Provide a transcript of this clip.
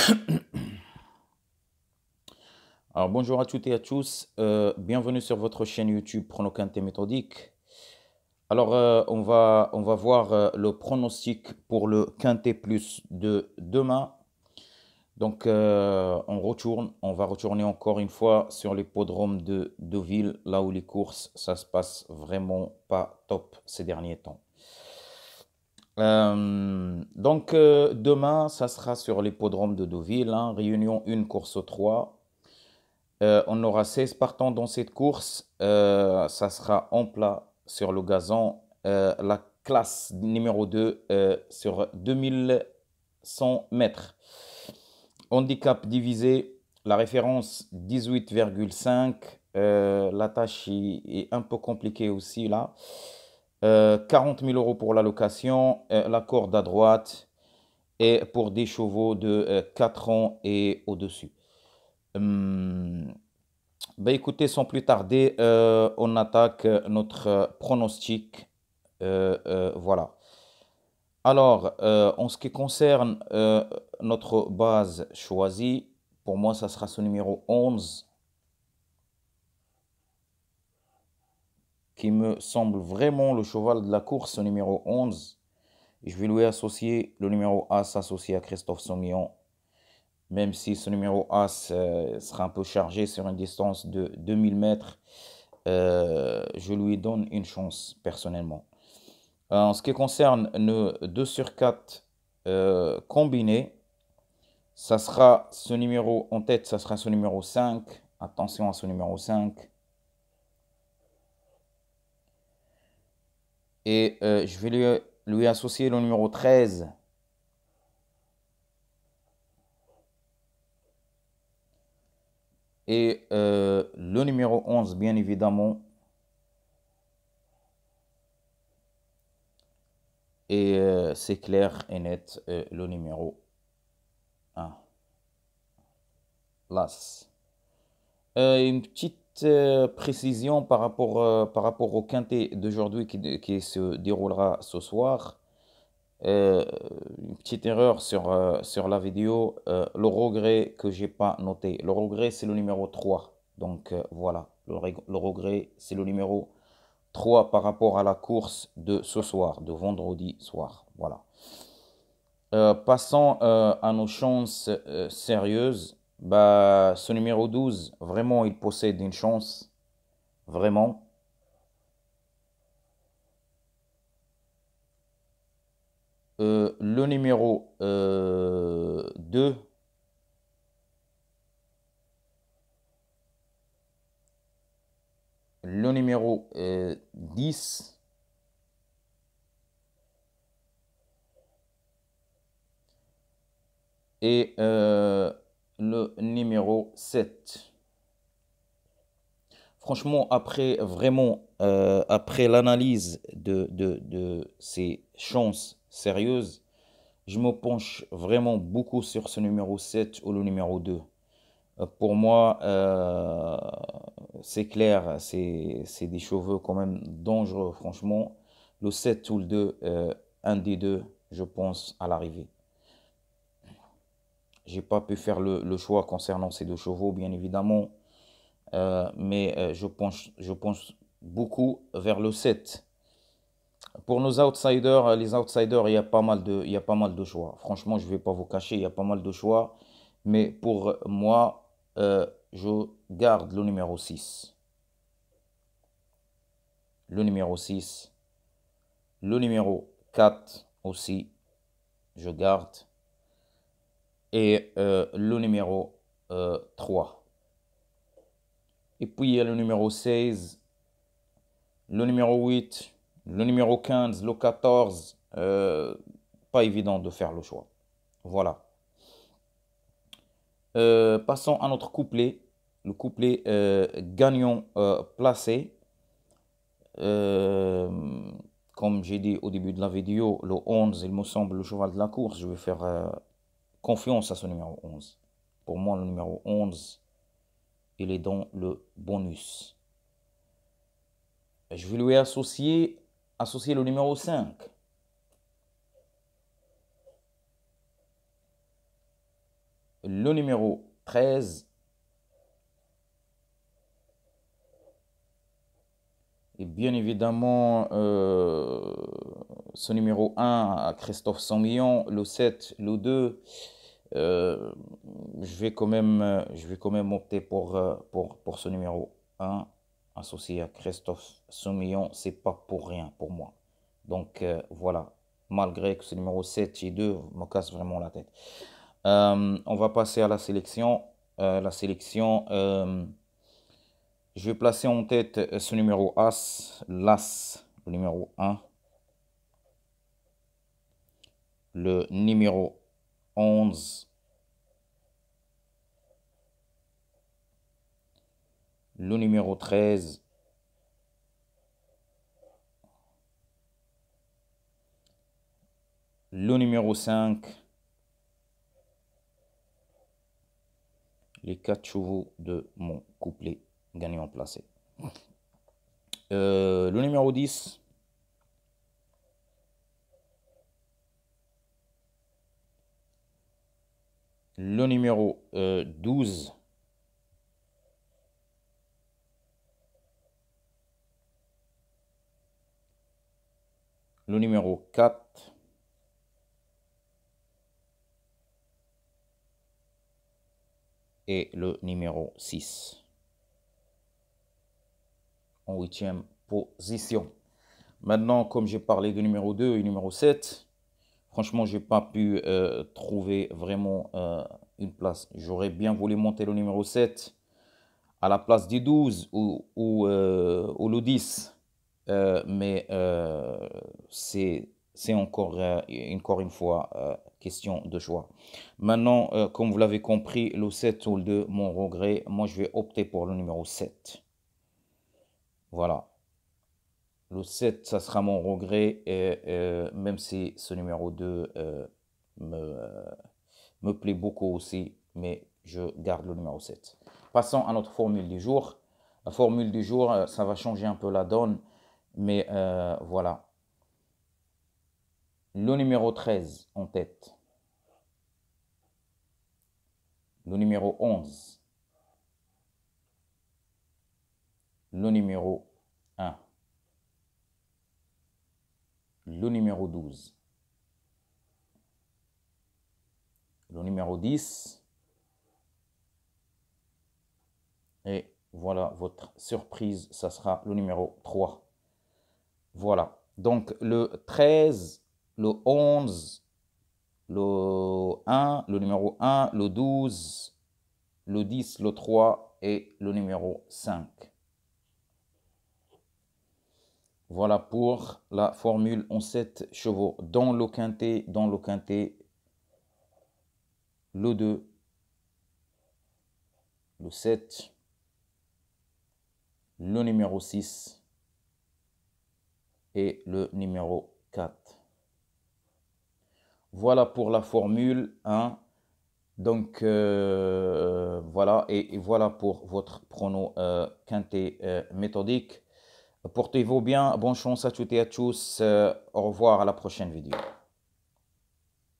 Alors bonjour à toutes et à tous, euh, bienvenue sur votre chaîne YouTube Pronocanté Méthodique. Alors euh, on, va, on va voir euh, le pronostic pour le Quintet Plus de demain. Donc on retourne, on va retourner encore une fois sur l'hippodrome de Deauville, là où les courses, ça se passe vraiment pas top ces derniers temps. Euh, donc euh, demain, ça sera sur l'hippodrome de Deauville, hein. réunion 1, course 3. Euh, on aura 16 partants dans cette course. ça sera en plat sur le gazon. la classe numéro 2 sur 2100 mètres. Handicap divisé, la référence 18,5. la tâche est un peu compliquée aussi là. 40 euh, 000 euros pour la location, euh, la corde à droite et pour des chevaux de 4 euh, ans et au-dessus. Hum, bah, écoutez, sans plus tarder, on attaque notre pronostic. voilà. Alors, en ce qui concerne notre base choisie, pour moi, ça sera ce numéro 11, qui me semble vraiment le cheval de la course numéro 11. je vais lui associer le numéro As associé à Christophe Sommillon. Même si ce numéro As euh, sera un peu chargé sur une distance de 2000 mètres, euh, je lui donne une chance personnellement. Euh, en ce qui concerne le 2 sur 4 combinés, combiné, ça sera ce numéro en tête, ça sera ce numéro 5. Attention à ce numéro 5. Et euh, je vais lui, lui associer le numéro 13. Et euh, le numéro 11, bien évidemment. Et euh, c'est clair et net euh, le numéro 1. L'As. une petite euh, précision par rapport, euh, par rapport au quintet d'aujourd'hui qui, qui, se déroulera ce soir. Euh, une petite erreur sur, sur la vidéo, le regret que j'ai pas noté. Le regret, c'est le numéro 3. Donc voilà, le, le regret, c'est le numéro 3 par rapport à la course de ce soir, de vendredi soir. Voilà. passons à nos chances sérieuses bah, ce numéro 12, vraiment, il possède une chance. Vraiment. Euh, le numéro 2. Euh, le numéro 10. Euh, Et euh, numéro 7. Franchement, après vraiment, euh, après l'analyse de, de, de ces chances sérieuses, je me penche vraiment beaucoup sur ce numéro 7 ou le numéro 2. Euh, pour moi, euh, c'est clair, c'est des cheveux quand même dangereux, franchement. Le 7 ou le 2, un des deux, je pense, à l'arrivée. J'ai pas pu faire le, choix concernant ces deux chevaux, bien évidemment. Euh, mais euh, je, penche, je pense beaucoup vers le 7. Pour nos outsiders, euh, les outsiders, il y a pas mal de, il a pas mal de choix. Franchement, je ne vais pas vous cacher, il y a pas mal de choix. Mais pour moi, je garde le numéro 6. Le numéro 6. Le numéro 4 aussi, je garde et euh, le numéro 3. Euh, et puis il y a le numéro 16, le numéro 8, le numéro 15, le 14. Euh, pas évident de faire le choix. Voilà. passons à notre couplet. Le couplet gagnant placé. comme j'ai dit au début de la vidéo, le 11, il me semble le cheval de la course. Je vais faire Confiance à ce numéro 11. Pour moi, le numéro 11, il est dans le bonus. Je vais lui associer, associer le numéro 5. Le numéro 13. Et bien évidemment, euh, ce numéro 1 à Christophe Sanguillon. le 7, le 2. Euh, je, vais quand même, je vais quand même opter pour, euh, pour, pour ce numéro 1 associé à Christophe Soumillon. C'est pas pour rien pour moi. Donc euh, voilà, malgré que ce numéro 7 et 2 me casse vraiment la tête. on va passer à la sélection. la sélection, je vais placer en tête ce numéro As, l'As, le numéro 1. Le numéro 11. Le numéro 13. Le numéro 5. Les quatre chevaux de mon couplet gagnant placé. Euh, le numéro 10. le numéro 12. Euh, le numéro 4. Et le numéro 6. En huitième position. Maintenant, comme j'ai parlé du numéro 2 et numéro 7, Franchement, je n'ai pas pu euh, trouver vraiment euh, une place. J'aurais bien voulu monter le numéro 7 à la place du 12 euh, ou, le 10. mais c'est c'est encore, encore une fois question de choix. Maintenant, comme vous l'avez compris, le 7 ou le 2, mon regret, moi je vais opter pour le numéro 7. Voilà. Le 7, ça sera mon regret, et, même si ce numéro 2 euh, euh, me, plaît beaucoup aussi, mais je garde le numéro 7. Passons à notre formule du jour. La formule du jour, euh, ça va changer un peu la donne, mais voilà. Le numéro 13 en tête. Le numéro 11. Le numéro 1 le numéro 12. Le numéro 10. Et voilà votre surprise, ça sera le numéro 3. Voilà. Donc le 13, le 11, le 1, le numéro 1, le 12, le 10, le 3 et le numéro 5. Voilà pour la formule en 7 chevaux. Dans le quintet, dans le quintet, le 2, le 7, le numéro 6 et le numéro 4. Voilà pour la formule 1. Hein. Donc euh, voilà, et, voilà pour votre prono euh, quintet euh, méthodique. Portez-vous bien. Bonne chance à toutes et à tous. Euh, au revoir à la prochaine vidéo.